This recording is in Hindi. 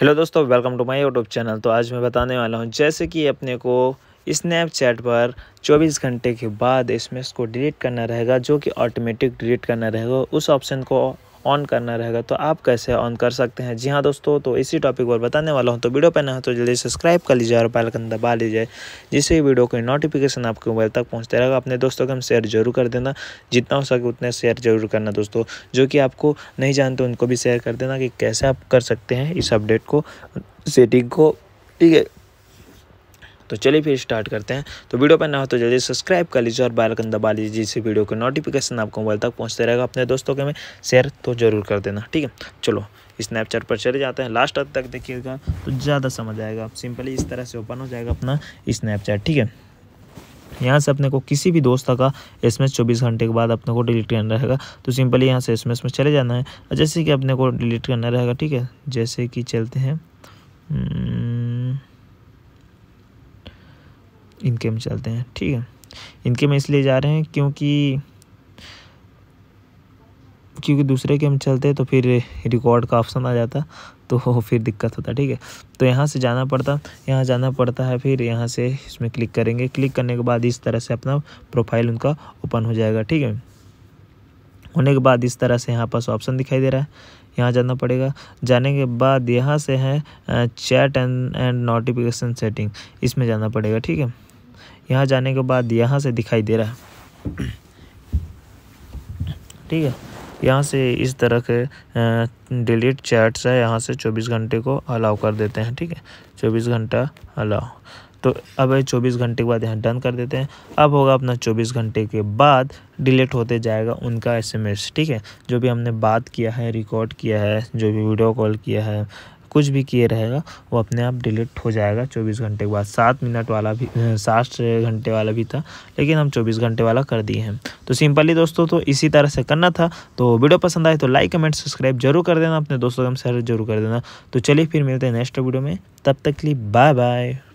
हेलो दोस्तों welcome to my YouTube channel तो आज मैं बताने वाला हूँ जैसे कि अपने को स्नैपचैट पर 24 घंटे के बाद इसमें इसको डिलीट करना रहेगा जो कि ऑटोमेटिक डिलीट करना रहेगा उस ऑप्शन को ऑन करना रहेगा तो आप कैसे ऑन कर सकते हैं जी हाँ दोस्तों तो इसी टॉपिक पर बताने वाला हूँ तो वीडियो पर ना हो तो जल्दी सब्सक्राइब कर लीजिए और बैलकन दबा लीजिए जिससे वीडियो की नोटिफिकेशन आपके मोबाइल तक पहुँचते रहेगा अपने दोस्तों को हम शेयर जरूर कर देना जितना हो सके उतना शेयर जरूर करना दोस्तों जो कि आपको नहीं जानते उनको भी शेयर कर देना कि कैसे आप कर सकते हैं इस अपडेट को सेटिंग को ठीक है तो चलिए फिर स्टार्ट करते हैं तो वीडियो पर ना हो तो जल्दी सब्सक्राइब कर लीजिए और बैलकन दबा लीजिए जिससे वीडियो के नोटिफिकेशन आपको मोबाइल तक पहुँचते रहेगा अपने दोस्तों के में शेयर तो ज़रूर कर देना ठीक है चलो स्नैपचैट पर चले जाते हैं लास्ट हद तक देखिएगा तो ज़्यादा समझ आएगा सिंपली इस तरह से ओपन हो जाएगा अपना स्नैपचैट ठीक है यहाँ से अपने को किसी भी दोस्त का एस एम चौबीस घंटे के बाद अपने को डिलीट करना रहेगा तो सिंपली यहाँ से एस में चले जाना है जैसे कि अपने को डिलीट करना रहेगा ठीक है जैसे कि चलते हैं हम्म, इनके में चलते हैं ठीक है इनके में इसलिए जा रहे हैं क्योंकि क्योंकि दूसरे के हम चलते हैं तो फिर रिकॉर्ड का ऑप्शन आ जाता तो फिर दिक्कत होता ठीक है तो यहाँ से जाना पड़ता यहाँ जाना पड़ता है फिर यहाँ से इसमें क्लिक करेंगे क्लिक करने के बाद इस तरह से अपना प्रोफाइल उनका ओपन हो जाएगा ठीक है होने के बाद इस तरह से यहाँ पास ऑप्शन दिखाई दे रहा है यहाँ जाना पड़ेगा जाने के बाद यहाँ से है chat and and notification setting इसमें जाना पड़ेगा ठीक है यहाँ जाने के बाद यहाँ से दिखाई दे रहा है ठीक है यहाँ से इस तरह के डिलीट चैट्स है यहाँ से 24 घंटे को अलाउ कर देते हैं ठीक है 24 घंटा अलाउ तो अब चौबीस घंटे के बाद यहाँ डन कर देते हैं अब होगा अपना चौबीस घंटे के बाद डिलीट होते जाएगा उनका एसएमएस ठीक है जो भी हमने बात किया है रिकॉर्ड किया है जो भी वीडियो कॉल किया है कुछ भी किए रहेगा वो अपने आप डिलीट हो जाएगा चौबीस घंटे के बाद सात मिनट वाला भी साठ घंटे वाला भी था लेकिन हम चौबीस घंटे वाला कर दिए हैं तो सिंपली दोस्तों तो इसी तरह से करना था तो वीडियो पसंद आए तो लाइक कमेंट सब्सक्राइब जरूर कर देना अपने दोस्तों को शेयर जरूर कर देना तो चलिए फिर मिलते हैं नेक्स्ट वीडियो में तब तक के लिए बाय बाय